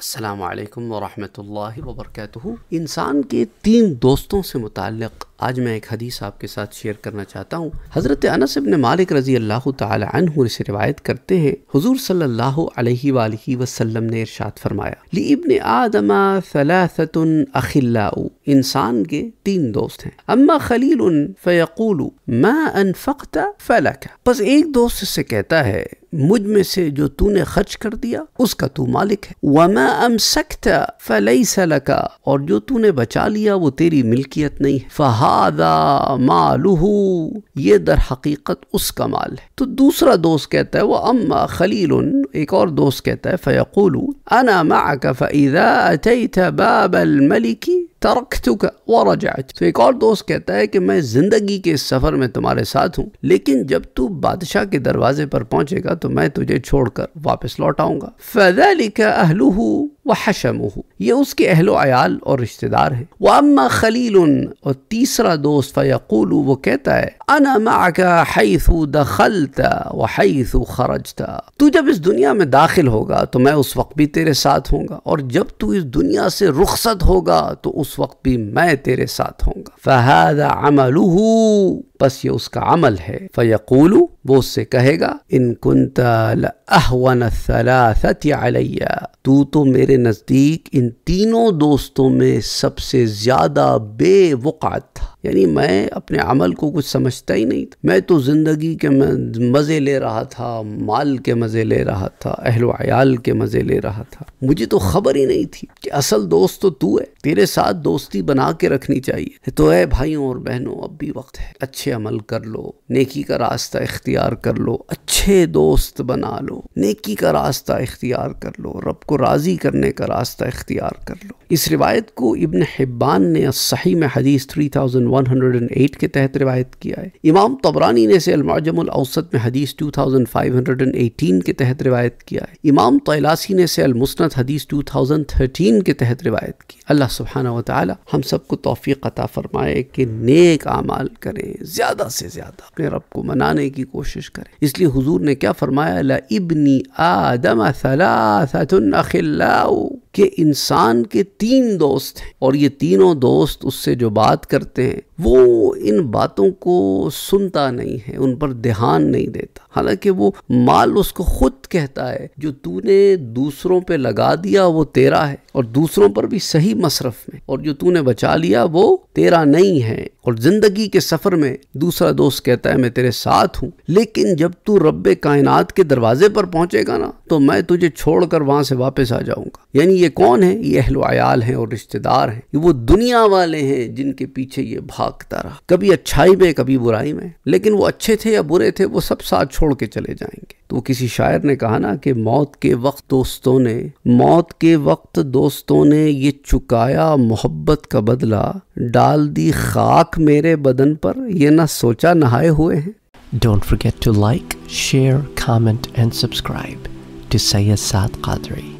السلام علیکم ورحمۃ اللہ وبرکاتہ انسان کے تین دوستوں سے متعلق آج میں ایک حدیث آپ کے ساتھ شیئر کرنا چاہتا ہوں حضرت انس ابن مالک رضی اللہ تعالی عنہ سے روایت کرتے ہیں حضور صلی اللہ علیہ وآلہ وسلم نے ارشاد فرمایا لِابن آدم ثلاثت اخلاؤ انسان کے تین دوست ہیں اما خلیل فیقول ما انفقت فلک پس ایک دوست سے کہتا ہے مجھ میں سے جو تو نے خرچ کر دیا اس کا تو مالک ہے وما امسکت فلیس لکا اور جو تو نے بچا لیا وہ تیری ملکیت نہیں ہے فہا هذا ماله یہ در حقیقت اس کا مال ہے تو دوسرا دوست کہتا ہے وَأَمَّا خَلِيلٌ ایک اور دوست کہتا ہے فَيَقُولُ أَنَا مَعَكَ فَإِذَا أَتَيْتَ بَابَ الْمَلِكِ ترکتک ورجعت تو ایک اور دوست کہتا ہے کہ میں زندگی کے سفر میں تمہارے ساتھ ہوں لیکن جب تو بادشاہ کے دروازے پر پہنچے گا تو میں تجھے چھوڑ کر واپس لوٹ آؤں گا فَذَلِكَ أَهْلُهُ وَحَشَمُهُ یہ اس کے اہل و عیال اور رشتہ دار ہیں وَأَمَّا خَلِيلٌ اور تیسرا دوست فَيَقُولُ وہ کہتا ہے أَنَا مَعَكَ حَيْثُ دَخَلْتَ وَحَيْثُ خَرَجْتَ تو جب اس دنیا میں داخل ہوگا تو میں اس وقت بھی تیرے ساتھ ہوں گا اور جب تو اس دنیا سے رخصت ہوگا تو اس اس وقت بھی میں تیرے ساتھ ہوں گا فہذا عمله بس یہ اس کا عمل ہے فیقولو وہ اس سے کہے گا ان کنتا تو تو میرے نزدیک ان تینوں دوستوں میں سب سے زیادہ بے وقعت تھا یعنی میں اپنے عمل کو کچھ سمجھتا ہی نہیں تھا میں تو زندگی کے مزے لے رہا تھا مال کے مزے لے رہا تھا اہل و عیال کے مزے لے رہا تھا مجھے تو خبر ہی نہیں تھی کہ اصل دوست تو تو ہے تیرے ساتھ دوستی بنا کے رکھنی چاہیے تو اے بھائیوں اور بہنوں اب بھی وقت ہے اچھے عمل کر لو نیکی کا راستہ اختیار اختیار کر لو اچھے دوست بنا لو نیکی کا راستہ اختیار کر لو رب کو راضی کرنے کا راستہ اختیار کر لو اس روایت کو ابن حبان نے صحیح میں حدیث 3108 کے تحت روایت کیا ہے امام طبرانی نے اسے المعجم الاوسط میں حدیث 2518 کے تحت روایت کیا ہے امام طیلاسی نے اسے المسند حدیث 2013 کے تحت روایت کی اللہ سبحانہ و ہم سب کو توفیق عطا فرمائے کہ نیک عامال کریں زیادہ سے زیادہ اپنے رب کو منانے کی کوشش کریں اس لیے حضور نے کیا فرمایا لا ابنی آدم ثلاثة اخلاؤ کہ انسان کے تین دوست ہیں اور یہ تینوں دوست اس سے جو بات کرتے ہیں وہ ان باتوں کو سنتا نہیں ہے ان پر دھیان نہیں دیتا حالانکہ وہ مال اس کو خود کہتا ہے جو تو نے دوسروں پہ لگا دیا وہ تیرا ہے اور دوسروں پر بھی صحیح مصرف میں اور جو تو نے بچا لیا وہ تیرا نہیں ہے اور زندگی کے سفر میں دوسرا دوست کہتا ہے میں تیرے ساتھ ہوں لیکن جب تو رب کائنات کے دروازے پر پہنچے گا نا تو میں تجھے چھوڑ کر وہاں سے واپس آ جاؤں گا یعنی یہ کون ہیں یہ اہل و عیال ہیں اور رشتہ دار ہیں یہ وہ دنیا والے ہیں جن کے پیچھے یہ بھاگتا رہا کبھی اچھائی میں کبھی برائی میں لیکن وہ اچھے تھے یا برے تھے وہ سب ساتھ چھوڑ کے چلے جائیں گے تو کسی شاعر نے کہا نا کہ موت کے وقت دوستوں نے موت کے وقت دوستوں نے یہ چکایا محبت کا بدلہ ڈال دی خاک میرے بدن پر یہ نہ سوچا نہائے ہوئے ہیں don't forget to like share comment and subscribe to Syed سات قادری